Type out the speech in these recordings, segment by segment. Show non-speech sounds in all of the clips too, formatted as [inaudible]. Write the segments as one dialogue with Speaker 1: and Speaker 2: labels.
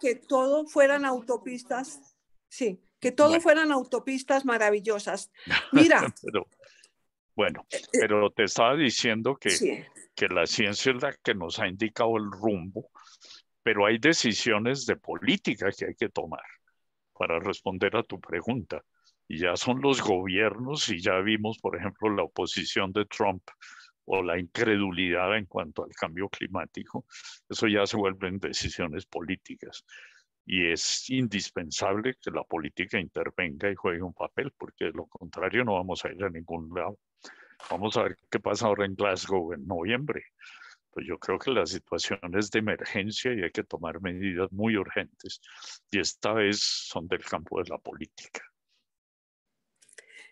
Speaker 1: que todo fueran autopistas, sí, que todo fueran autopistas maravillosas.
Speaker 2: [laughs] Mira. bueno, eh, eh. pero te estaba diciendo que, que la ciencia es la que nos ha indicado el rumbo, pero hay decisiones de política que hay que tomar para responder a tu pregunta. Y ya son los gobiernos, y ya vimos, por ejemplo, la oposición de Trump o la incredulidad en cuanto al cambio climático, eso ya se vuelven decisiones políticas. Y es indispensable que la política intervenga y juegue un papel, porque de lo contrario no vamos a ir a ningún lado. Vamos a ver qué pasa ahora en Glasgow en noviembre. Pues yo creo que la situación es de emergencia y hay que tomar medidas muy urgentes. Y esta vez son del campo de la política.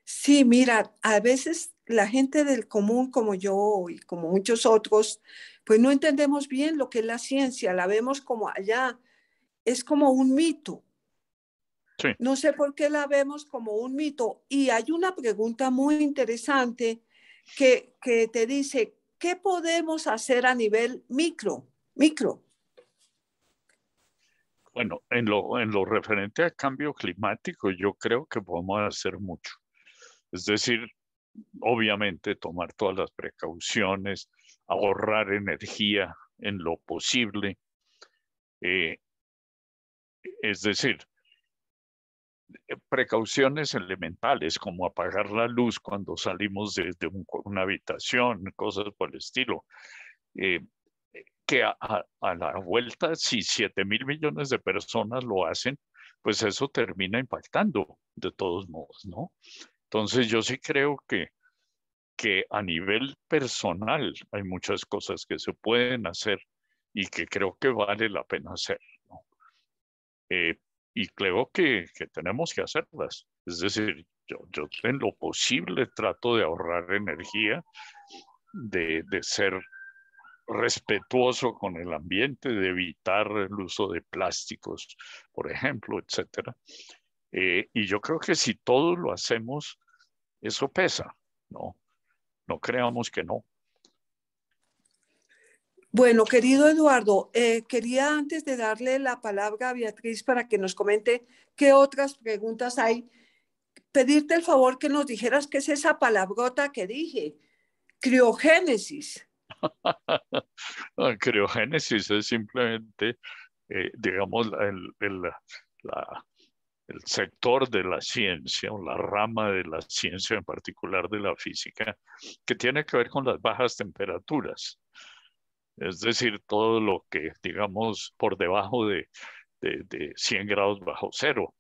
Speaker 1: Sí, mira, a veces la gente del común como yo y como muchos otros, pues no entendemos bien lo que es la ciencia, la vemos como allá, es como un mito. No sé por qué la vemos como un mito. Y hay una pregunta muy interesante que, te dice, ¿qué podemos hacer a nivel micro? Micro.
Speaker 2: Bueno, en lo, en lo referente al cambio climático, yo creo que podemos hacer mucho. Es decir, obviamente tomar todas las precauciones, ahorrar energía en lo posible. Eh, es decir, eh, precauciones elementales como apagar la luz cuando salimos de, una habitación, cosas por el estilo. Eh, que a, a, la vuelta, si 7 mil millones de personas lo hacen, pues eso termina impactando de todos modos, ¿no? Entonces yo sí creo que, que a nivel personal hay muchas cosas que se pueden hacer y que creo que vale la pena hacer. Eh, y creo que, que, tenemos que hacerlas. Es decir, yo, yo, en lo posible trato de ahorrar energía, de, de ser respetuoso con el ambiente, de evitar el uso de plásticos, por ejemplo, etcétera. Eh, y yo creo que si todos lo hacemos, eso pesa, ¿no? No creamos que no.
Speaker 1: Bueno, querido Eduardo, eh, quería antes de darle la palabra a Beatriz para que nos comente qué otras preguntas hay, pedirte el favor que nos dijeras qué es esa palabrota que dije, criogénesis.
Speaker 2: [laughs] Ah, criogénesis es simplemente, eh, digamos, la, el sector de la ciencia o la rama de la ciencia en particular de la física que tiene que ver con las bajas temperaturas. Es decir, todo lo que digamos por debajo de, de 100 grados bajo cero.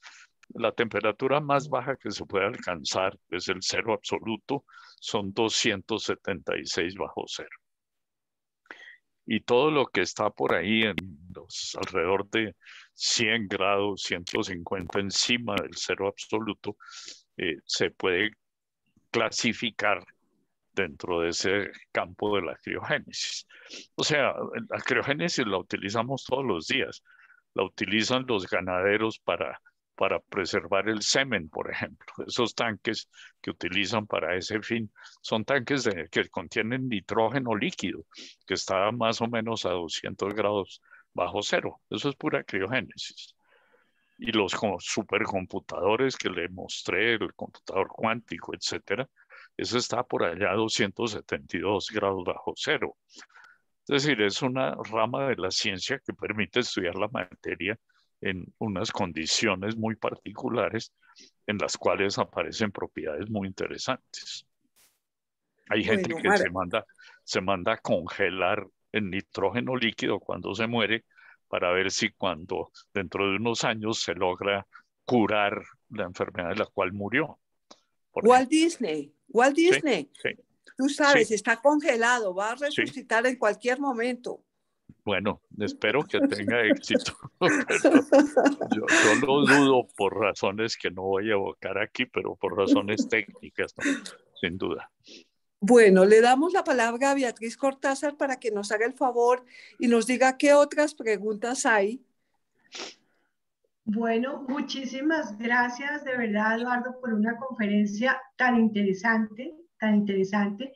Speaker 2: La temperatura más baja que se puede alcanzar es el cero absoluto, son 276 bajo cero y todo lo que está por ahí en los alrededor de 100 grados, 150 encima del cero absoluto, eh, se puede clasificar dentro de ese campo de la criogénesis. O sea, la criogénesis la utilizamos todos los días, la utilizan los ganaderos para para preservar el semen, por ejemplo. [laughs] Esos tanques que utilizan para ese fin son tanques que contienen nitrógeno líquido, que está más o menos a 200 grados bajo cero. Eso es pura criogénesis. Y los supercomputadores que le mostré, el computador cuántico, etcétera, eso está por allá a 272 grados bajo cero. Es decir, es una rama de la ciencia que permite estudiar la materia en unas condiciones muy particulares en las cuales aparecen propiedades muy interesantes. Hay gente que se manda, se manda a congelar el nitrógeno líquido cuando se muere para ver si cuando dentro de unos años se logra curar la enfermedad de la cual murió. Walt Disney, Walt Disney,
Speaker 1: tú sabes, está congelado, va a resucitar en cualquier momento.
Speaker 2: Bueno, espero que [laughs] tenga éxito.
Speaker 1: [laughs]
Speaker 2: Yo, dudo por razones que no voy a evocar aquí, pero por razones técnicas, sin duda.
Speaker 1: Bueno, le damos la palabra a Beatriz Cortázar para que nos haga el favor y nos diga qué otras preguntas hay.
Speaker 3: Bueno, muchísimas gracias de verdad, Eduardo, por una conferencia tan interesante, tan interesante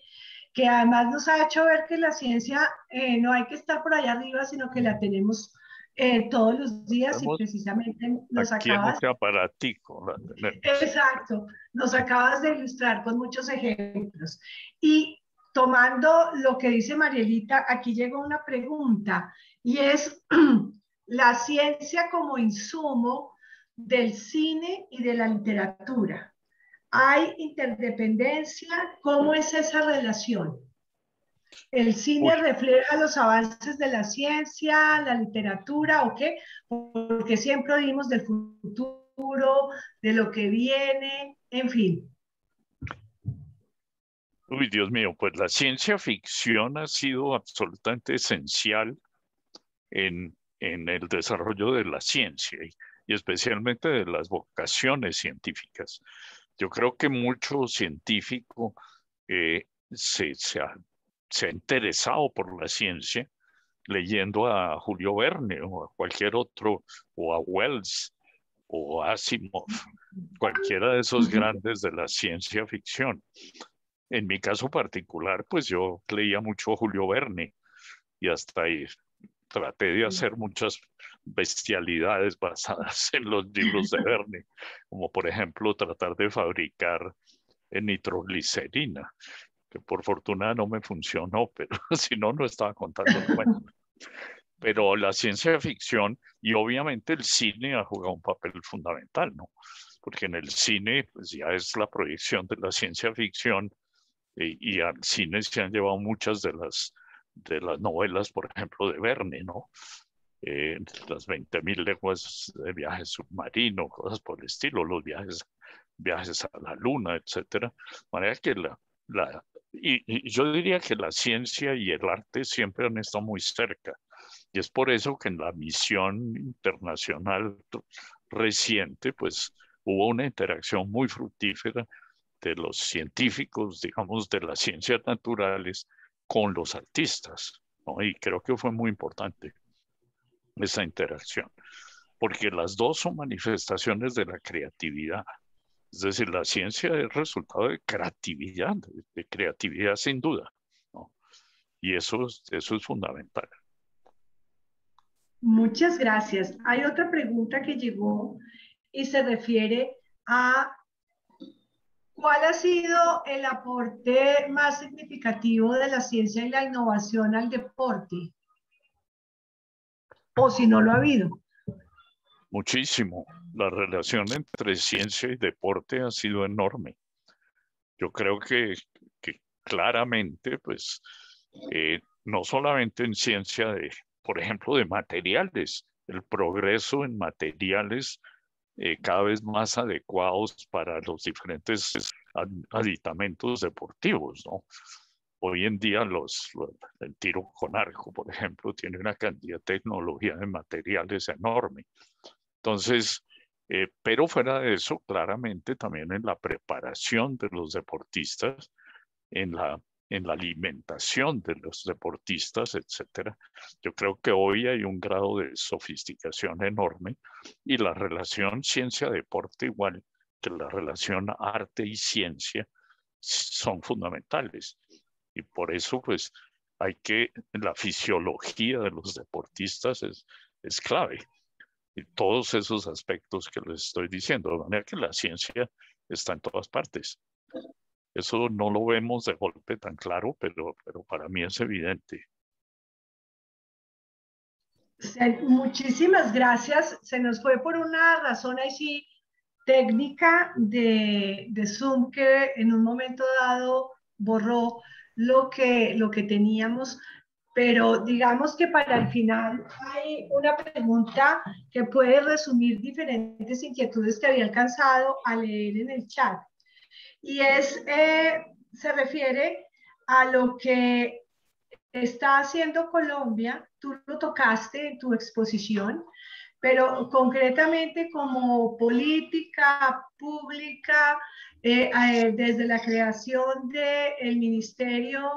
Speaker 3: que además nos ha hecho ver que la ciencia eh, no hay que estar por allá arriba, sino que la tenemos eh, todos los días y
Speaker 2: precisamente nos aquí acabas... Este aparatico.
Speaker 3: Exacto, nos acabas de ilustrar con muchos ejemplos. Y tomando lo que dice Marielita, aquí llegó una pregunta y es [clears throat] la ciencia como insumo del cine y de la literatura. ¿Hay interdependencia? ¿Cómo es esa relación? ¿El cine refleja los avances de la ciencia, la literatura o qué? Porque siempre oímos del futuro, de lo que viene, en fin.
Speaker 2: Uy, Dios mío, pues la ciencia ficción ha sido absolutamente esencial en, en el desarrollo de la ciencia y especialmente de las vocaciones científicas. Yo creo que mucho científico eh, se, se, ha, interesado por la ciencia leyendo a Julio Verne o a cualquier otro, o a Wells o a Asimov, cualquiera de esos grandes de la ciencia ficción. En mi caso particular, pues yo leía mucho a Julio Verne y hasta ahí traté de hacer muchas bestialidades [laughs] basadas en los libros de Verne, como por ejemplo tratar de fabricar eh, nitroglicerina, que por fortuna no me funcionó, [laughs] pero si no, no estaba contando Pero la ciencia ficción y obviamente el cine ha jugado un papel fundamental, ¿no? Porque en el cine pues ya es la proyección de la ciencia ficción y, eh, y al cine se han llevado muchas de las, de las novelas, por ejemplo, de Verne, ¿no? eh, las 20.000 leguas de viaje submarino, cosas por el estilo, los viajes, viajes a la luna, etcétera. manera que la, la y, yo diría que la ciencia y el arte siempre han estado muy cerca. Y es por eso que en la misión internacional reciente, pues hubo una interacción muy fructífera de los científicos, digamos, de las ciencias naturales con los artistas. ¿no? Y creo que fue muy importante esa interacción, porque las dos son manifestaciones de la creatividad. Es decir, la ciencia es resultado de creatividad, de creatividad sin duda. Y eso, eso es fundamental.
Speaker 3: Muchas gracias. Hay otra pregunta que llegó y se refiere a cuál ha sido el aporte más significativo de la ciencia y la innovación al deporte o si no lo ha habido.
Speaker 2: Muchísimo. La relación entre ciencia y deporte ha sido enorme. Yo creo que, claramente, pues, eh, no solamente en ciencia de, por ejemplo, de materiales, el progreso en materiales eh, cada vez más adecuados para los diferentes aditamentos deportivos, ¿no? Hoy en día los, el tiro con arco, por ejemplo, tiene una cantidad de tecnología de materiales enorme. Entonces, eh, pero fuera de eso, claramente también en la preparación de los deportistas, en la, en la alimentación de los deportistas, etc. Yo creo que hoy hay un grado de sofisticación enorme y la relación ciencia-deporte igual que la relación arte y ciencia son fundamentales. Y por eso, pues, hay que, la fisiología de los deportistas es, es clave. Y todos esos aspectos que les estoy diciendo, de manera que la ciencia está en todas partes. Eso no lo vemos de golpe tan claro, pero, pero para mí es evidente.
Speaker 3: Muchísimas gracias. Se nos fue por una razón ahí sí técnica de, de Zoom que en un momento dado borró lo que, lo que teníamos, pero digamos que para el final hay una pregunta que puede resumir diferentes inquietudes que había alcanzado a leer en el chat. Y es, eh, se refiere a lo que está haciendo Colombia, tú lo tocaste en tu exposición, pero concretamente como política pública eh, desde la creación del Ministerio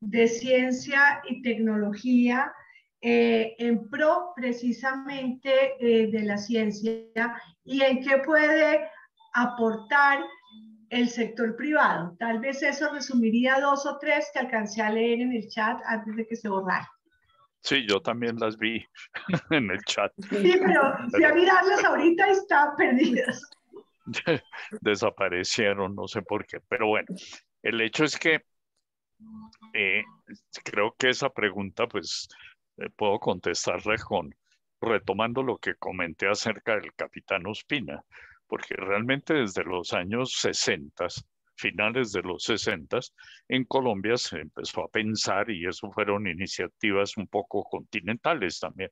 Speaker 3: de Ciencia y Tecnología eh, en pro precisamente eh, de la ciencia y en qué puede aportar el sector privado. Tal vez eso resumiría dos o tres que alcancé a leer en el chat antes de que se borrara.
Speaker 2: Sí, yo también las vi [laughs] en el chat. Sí, pero, pero... si a mirarlas
Speaker 3: ahorita están perdidas.
Speaker 2: [laughs] desaparecieron, no sé por qué. Pero bueno, el hecho es que eh, creo que esa pregunta, pues, eh, puedo contestarla retomando lo que comenté acerca del capitán Ospina, porque realmente desde los años 60, finales de los 60, en Colombia se empezó a pensar, y eso fueron iniciativas un poco continentales también,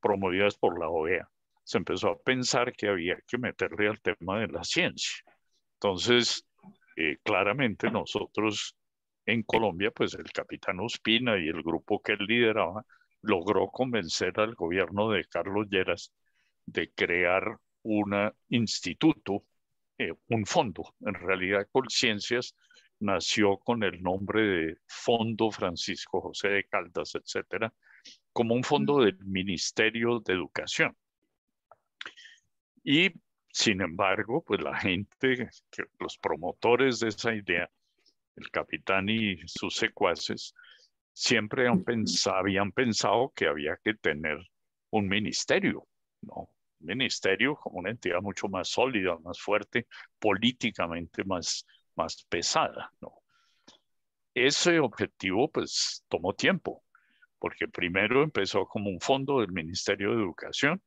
Speaker 2: promovidas por la OEA, se empezó a pensar que había que meterle al tema de la ciencia. Entonces, eh, claramente nosotros en Colombia, pues el capitán Ospina y el grupo que él lideraba logró convencer al gobierno de Carlos Lleras de crear un instituto, eh, un fondo. En realidad, Colciencias nació con el nombre de Fondo Francisco José de Caldas, etcétera, como un fondo del Ministerio de Educación. Y sin embargo, pues la gente, los promotores de esa idea, el capitán y sus secuaces, siempre han habían pensado que había que tener un ministerio, ¿no? Un ministerio como una entidad mucho más sólida, más fuerte, políticamente más, más pesada, ¿no? Ese objetivo, pues, tomó tiempo, porque primero empezó como un fondo del Ministerio de Educación,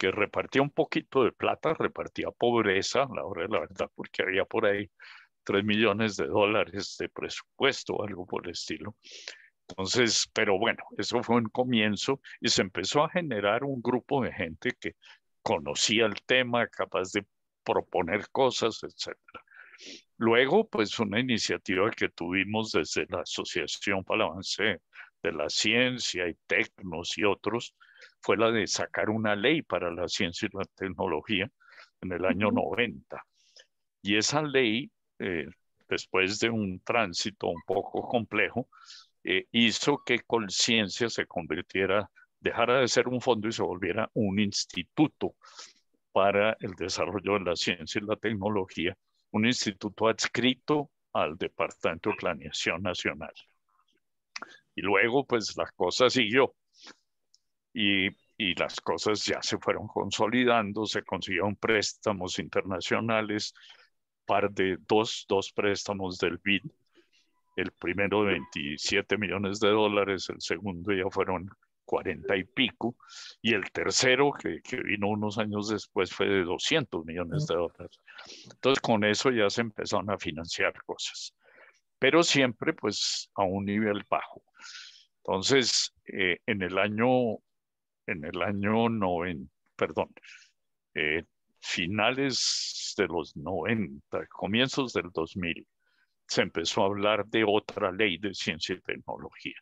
Speaker 2: que repartía un poquito de plata, repartía pobreza, la hora la verdad, porque había por ahí 3 millones de dólares de presupuesto o algo por el estilo. Entonces, pero bueno, eso fue un comienzo y se empezó a generar un grupo de gente que conocía el tema, capaz de proponer cosas, etc. Luego, pues una iniciativa que tuvimos desde la Asociación para el Avance de la Ciencia y Tecnos y otros, fue la de sacar una ley para la ciencia y la tecnología en el año 90. Y esa ley, eh, después de un tránsito un poco complejo, eh, hizo que Colciencia se convirtiera, dejara de ser un fondo y se volviera un instituto para el desarrollo de la ciencia y la tecnología, un instituto adscrito al Departamento de Planeación Nacional. Y luego, pues la cosa siguió y, las cosas ya se fueron consolidando, se consiguieron préstamos internacionales, par de dos, dos préstamos del BID, el primero de 27 millones de dólares, el segundo ya fueron 40 y pico, y el tercero, que, vino unos años después, fue de 200 millones de dólares. Entonces, con eso ya se empezaron a financiar cosas, pero siempre pues a un nivel bajo. Entonces, eh, en el año en el año 90, perdón, eh, finales de los 90, comienzos del 2000, se empezó a hablar de otra ley de ciencia y tecnología.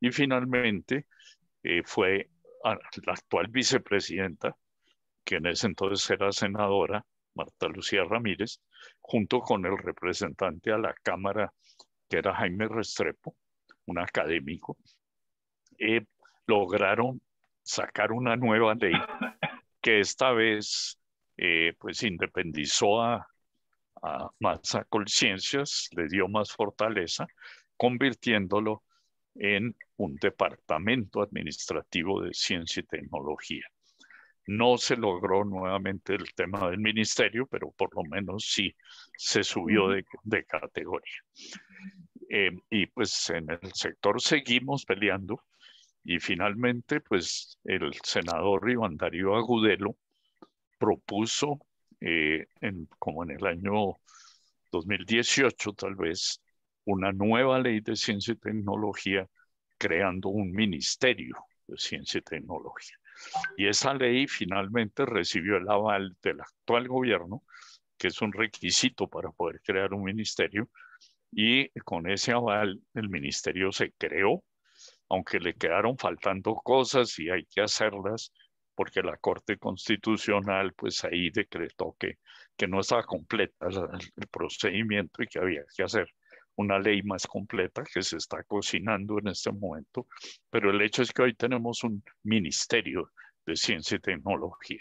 Speaker 2: Y finalmente eh, fue la actual vicepresidenta, que en ese entonces era senadora, Marta Lucía Ramírez, junto con el representante a la Cámara, que era Jaime Restrepo, un académico, eh, lograron sacar una nueva ley que esta vez eh, pues independizó a, a más ciencias, le dio más fortaleza, convirtiéndolo en un departamento administrativo de ciencia y tecnología. No se logró nuevamente el tema del ministerio, pero por lo menos sí se subió de, categoría. Eh, y pues en el sector seguimos peleando y finalmente, pues el senador Iván Darío Agudelo propuso, eh, en, como en el año 2018 tal vez, una nueva ley de ciencia y tecnología creando un ministerio de ciencia y tecnología. Y esa ley finalmente recibió el aval del actual gobierno, que es un requisito para poder crear un ministerio, y con ese aval el ministerio se creó aunque le quedaron faltando cosas y hay que hacerlas, porque la Corte Constitucional pues ahí decretó que, que no estaba completa el procedimiento y que había que hacer una ley más completa que se está cocinando en este momento, pero el hecho es que hoy tenemos un ministerio de ciencia y tecnología.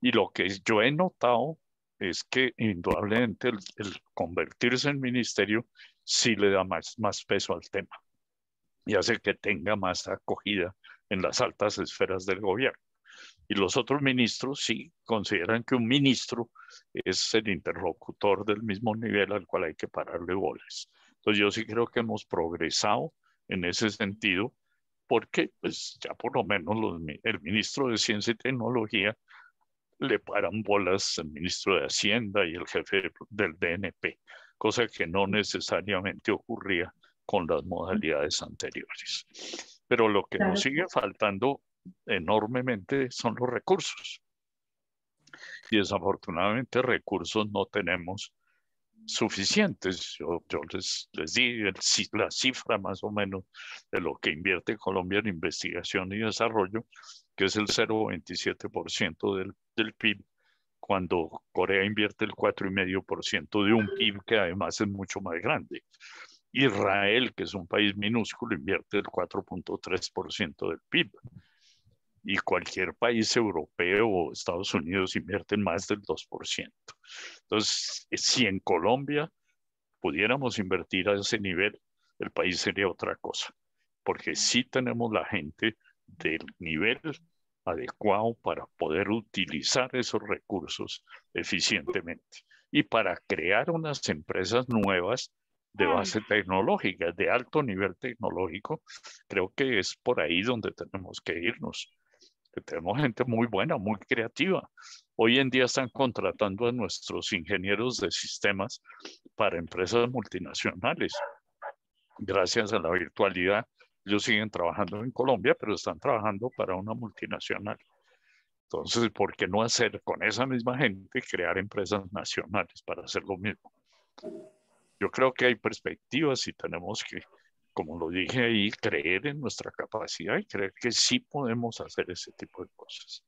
Speaker 2: Y lo que yo he notado es que indudablemente el, convertirse en ministerio sí le da más, más peso al tema y hace que tenga más acogida en las altas esferas del gobierno. Y los otros ministros sí consideran que un ministro es el interlocutor del mismo nivel al cual hay que pararle bolas. Entonces yo sí creo que hemos progresado en ese sentido porque pues ya por lo menos el ministro de Ciencia y Tecnología le paran bolas al ministro de Hacienda y el jefe del DNP, cosa que no necesariamente ocurría con las modalidades anteriores. Pero lo que nos sigue faltando enormemente son los recursos. Y desafortunadamente recursos no tenemos suficientes. Yo, les, les, di la cifra más o menos de lo que invierte Colombia en investigación y desarrollo, que es el 0,27% del PIB, cuando Corea invierte el 4,5% de un PIB que además es mucho más grande. Israel, que es un país minúsculo, invierte el 4.3% del PIB. Y cualquier país europeo o Estados Unidos invierten más del 2%. Entonces, si en Colombia pudiéramos invertir a ese nivel, el país sería otra cosa, porque sí tenemos la gente del nivel adecuado para poder utilizar esos recursos eficientemente y para crear unas empresas nuevas de base tecnológica, de alto nivel tecnológico, creo que es por ahí donde tenemos que irnos. Que tenemos gente muy buena, muy creativa. Hoy en día están contratando a nuestros ingenieros de sistemas para empresas multinacionales. Gracias a la virtualidad, ellos siguen trabajando en Colombia, pero están trabajando para una multinacional. Entonces, ¿por qué no hacer con esa misma gente crear empresas nacionales para hacer lo mismo? Yo creo que hay perspectivas y tenemos que, como lo dije ahí, creer en nuestra capacidad y creer que sí podemos hacer ese tipo de cosas.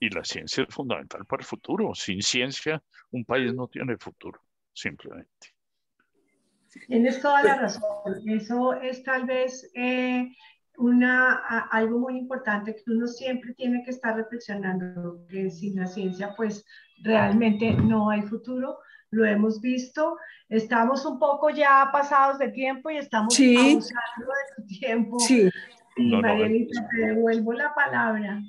Speaker 2: Y la ciencia es fundamental para el futuro. Sin ciencia, un país no tiene futuro, simplemente. Tienes toda la
Speaker 3: razón. Eso es tal vez eh, una, algo muy importante que uno siempre tiene que estar reflexionando, que sin la ciencia pues realmente no hay futuro lo hemos visto. Estamos un poco ya pasados de tiempo y estamos sí. abusando de tiempo. Sí.
Speaker 1: Sí, te
Speaker 3: devuelvo la palabra.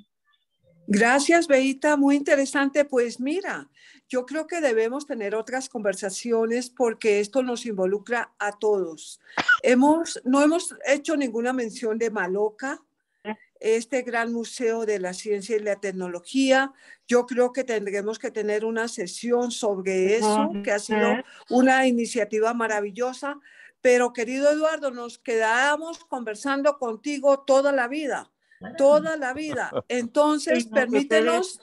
Speaker 1: Gracias, Beita. Muy interesante. Pues mira, yo creo que debemos tener otras conversaciones porque esto nos involucra a todos. Hemos, no hemos hecho ninguna mención de Maloca, este gran museo de la ciencia y la tecnología. Yo creo que tendremos que tener una sesión sobre eso, que ha sido una iniciativa maravillosa. Pero querido Eduardo, nos quedamos conversando contigo toda la vida, toda la vida. [laughs] Entonces, pues, permítenos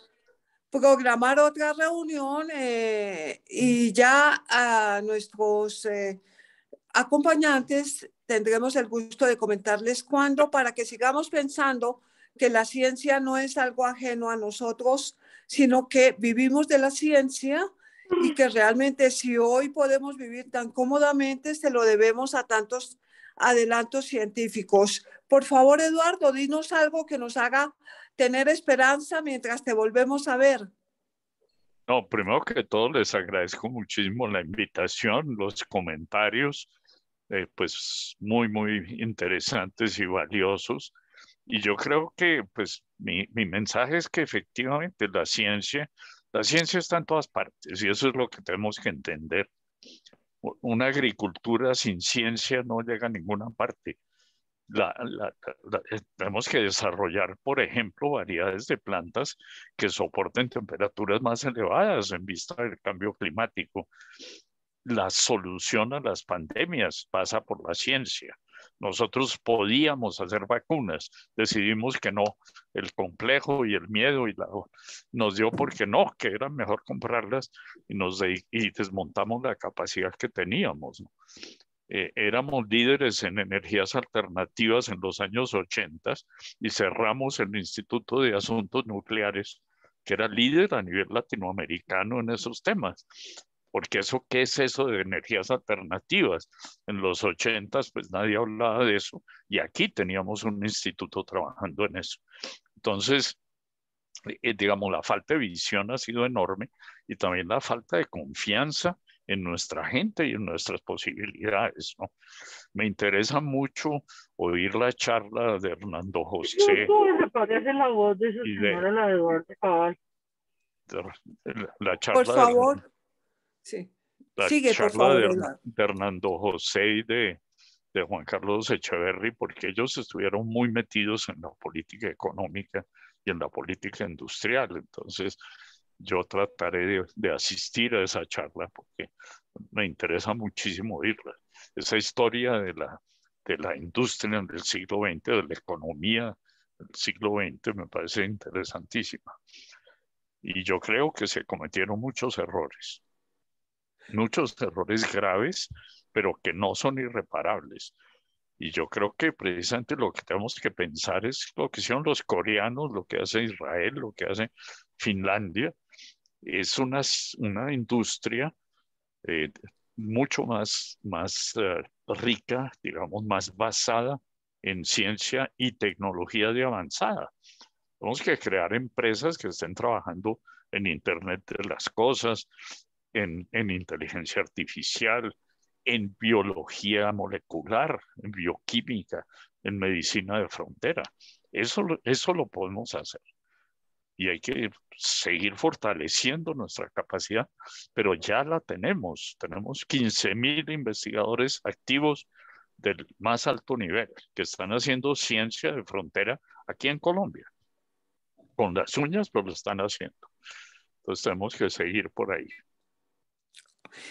Speaker 1: programar otra reunión eh, y ya a nuestros eh, acompañantes tendremos el gusto de comentarles cuándo para que sigamos pensando que la ciencia no es algo ajeno a nosotros, sino que vivimos de la ciencia y que realmente si hoy podemos vivir tan cómodamente, se lo debemos a tantos adelantos científicos. Por favor, Eduardo, dinos algo que nos haga tener esperanza mientras te volvemos a ver.
Speaker 2: No, primero que todo les agradezco muchísimo la invitación, los comentarios eh, pues muy, muy interesantes y valiosos. Y yo creo que pues mi, mensaje es que efectivamente la ciencia, la ciencia está en todas partes y eso es lo que tenemos que entender. Una agricultura sin ciencia no llega a ninguna parte. Eh, tenemos que desarrollar, por ejemplo, variedades de plantas que soporten temperaturas más elevadas en vista del cambio climático la solución a las pandemias pasa por la ciencia. Nosotros podíamos hacer vacunas, decidimos que no. El complejo y el miedo y nos dio porque no, que era mejor comprarlas y, desmontamos la capacidad que teníamos. Eh, éramos líderes en energías alternativas en los años 80 y cerramos el Instituto de Asuntos Nucleares, que era líder a nivel latinoamericano en esos temas porque eso, ¿qué es eso de energías alternativas? En los ochentas, pues nadie hablaba de eso, y aquí teníamos un instituto trabajando en eso. Entonces, eh, digamos, la falta de visión ha sido enorme y también la falta de confianza en nuestra gente y en nuestras posibilidades. ¿no? Me interesa mucho oír la charla de Hernando José. se
Speaker 1: parece la voz de su señora, la de Cabal?
Speaker 2: La, charla Por favor. Sí. La Sigue, charla de, Hernando José y de, Juan Carlos Echeverry, porque ellos estuvieron muy metidos en la política económica y en la política industrial. Entonces, yo trataré de, asistir a esa charla porque me interesa muchísimo oírla. Esa historia de la, de la industria en el siglo XX, de la economía del siglo XX, me parece interesantísima. Y yo creo que se cometieron muchos errores muchos errores graves, pero que no son irreparables. Y yo creo que precisamente lo que tenemos que pensar es lo que hicieron los coreanos, lo que hace Israel, lo que hace Finlandia. Es una, una industria eh, mucho más, más eh, rica, digamos, más basada en ciencia y tecnología de avanzada. Tenemos que crear empresas que estén trabajando en Internet de las Cosas, en, inteligencia artificial, en biología molecular, en bioquímica, en medicina de frontera. Eso, eso lo podemos hacer. Y hay que seguir fortaleciendo nuestra capacidad, pero ya la tenemos. Tenemos 15.000 mil investigadores activos del más alto nivel que están haciendo ciencia de frontera aquí en Colombia. Con las uñas, pero lo están haciendo. Entonces tenemos que seguir por ahí.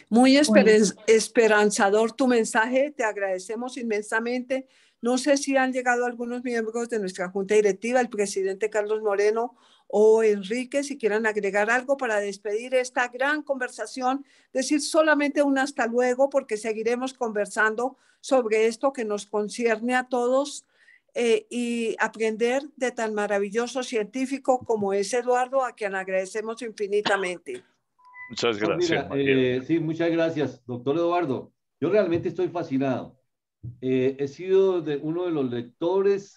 Speaker 1: Muy esperanzador tu mensaje, te agradecemos inmensamente. No sé si han llegado algunos miembros de nuestra junta directiva, el presidente Carlos Moreno o Enrique, si quieran agregar algo para despedir esta gran conversación, decir solamente un hasta luego porque seguiremos conversando sobre esto que nos concierne a todos eh, y aprender de tan maravilloso científico como es Eduardo, a quien agradecemos infinitamente.
Speaker 4: Muchas gracias. Eh, sí, muchas gracias, doctor Eduardo. Yo realmente estoy fascinado. Eh, he sido uno de los lectores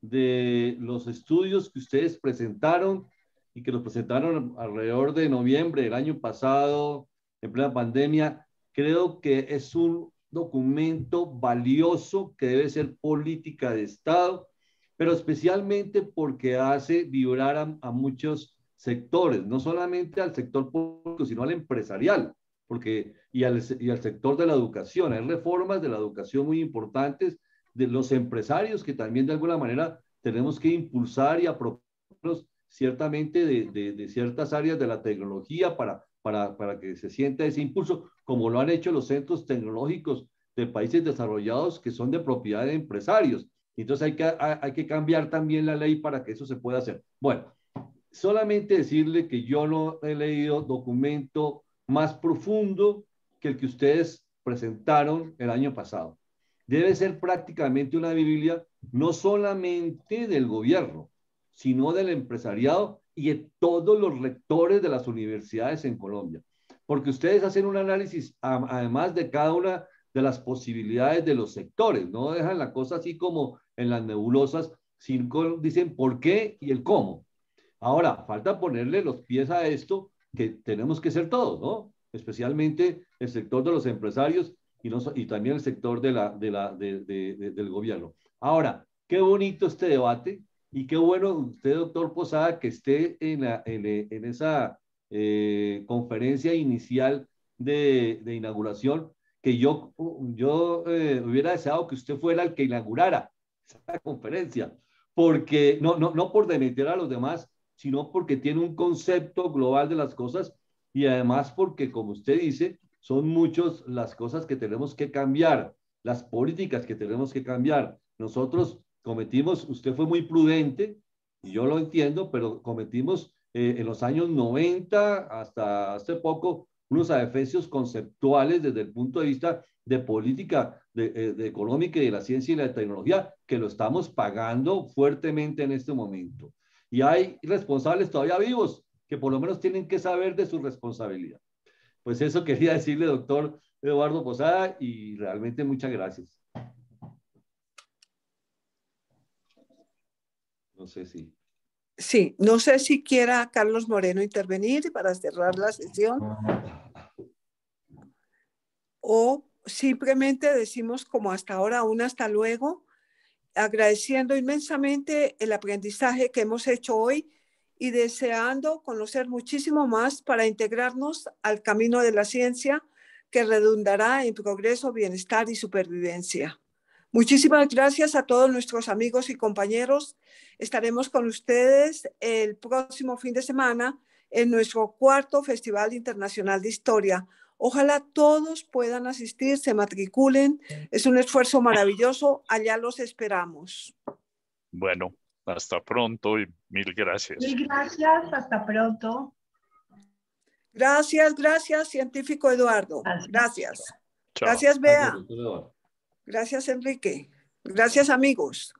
Speaker 4: de los estudios que ustedes presentaron y que los presentaron alrededor de noviembre del año pasado, en plena pandemia. Creo que es un documento valioso que debe ser política de Estado, pero especialmente porque hace vibrar a muchos sectores, no solamente al sector público, sino al empresarial, porque y al, y al sector de la educación. Hay reformas de la educación muy importantes de los empresarios que también de alguna manera tenemos que impulsar y apropiarnos ciertamente de, ciertas áreas de la tecnología para, para, para que se sienta ese impulso, como lo han hecho los centros tecnológicos de países desarrollados que son de propiedad de empresarios. Entonces hay que, hay que cambiar también la ley para que eso se pueda hacer. Bueno, solamente decirle que yo no he leído documento más profundo que el que ustedes presentaron el año pasado. Debe ser prácticamente una Biblia no solamente del gobierno, sino del empresariado y de todos los rectores de las universidades en Colombia. Porque ustedes hacen un análisis, además de cada una de las posibilidades de los sectores, no dejan la cosa así como en las nebulosas, dicen por qué y el cómo. Ahora, falta ponerle los pies a esto que tenemos que ser todos, ¿no? Especialmente el sector de los empresarios y, y también el sector de la, de la, del gobierno. Ahora, qué bonito este debate y qué bueno usted, doctor Posada, que esté en, la, en, esa eh, conferencia inicial de, inauguración, que yo, yo eh, hubiera deseado que usted fuera el que inaugurara esa conferencia, porque no, no, no por demeter a los demás, sino porque tiene un concepto global de las cosas y además porque, como usted dice, son muchas las cosas que tenemos que cambiar, las políticas que tenemos que cambiar. Nosotros cometimos, usted fue muy prudente, y yo lo entiendo, pero cometimos eh, en los años 90 hasta hace poco unos adefesios conceptuales desde el punto de vista de política eh, de, económica y de la ciencia y la tecnología, que lo estamos pagando fuertemente en este momento. Y hay responsables todavía vivos que por lo menos tienen que saber de su responsabilidad. Pues eso quería [laughs] decirle, doctor Eduardo Posada, y realmente muchas gracias. No sé si.
Speaker 1: Sí, no sé si quiera Carlos Moreno intervenir para cerrar la sesión. O simplemente decimos como hasta ahora, un hasta luego agradeciendo inmensamente el aprendizaje que hemos hecho hoy y deseando conocer muchísimo más para integrarnos al camino de la ciencia que redundará en progreso, bienestar y supervivencia. Muchísimas gracias a todos nuestros amigos y compañeros. Estaremos con ustedes el próximo fin de semana en nuestro cuarto Festival Internacional de Historia. Ojalá todos puedan asistir, se matriculen. Es un esfuerzo maravilloso. Allá los esperamos.
Speaker 2: Bueno, hasta pronto y mil gracias. Mil
Speaker 1: gracias, hasta pronto. Gracias, gracias, científico Eduardo. Gracias. Gracias, Bea. Gracias, Enrique. Gracias, amigos.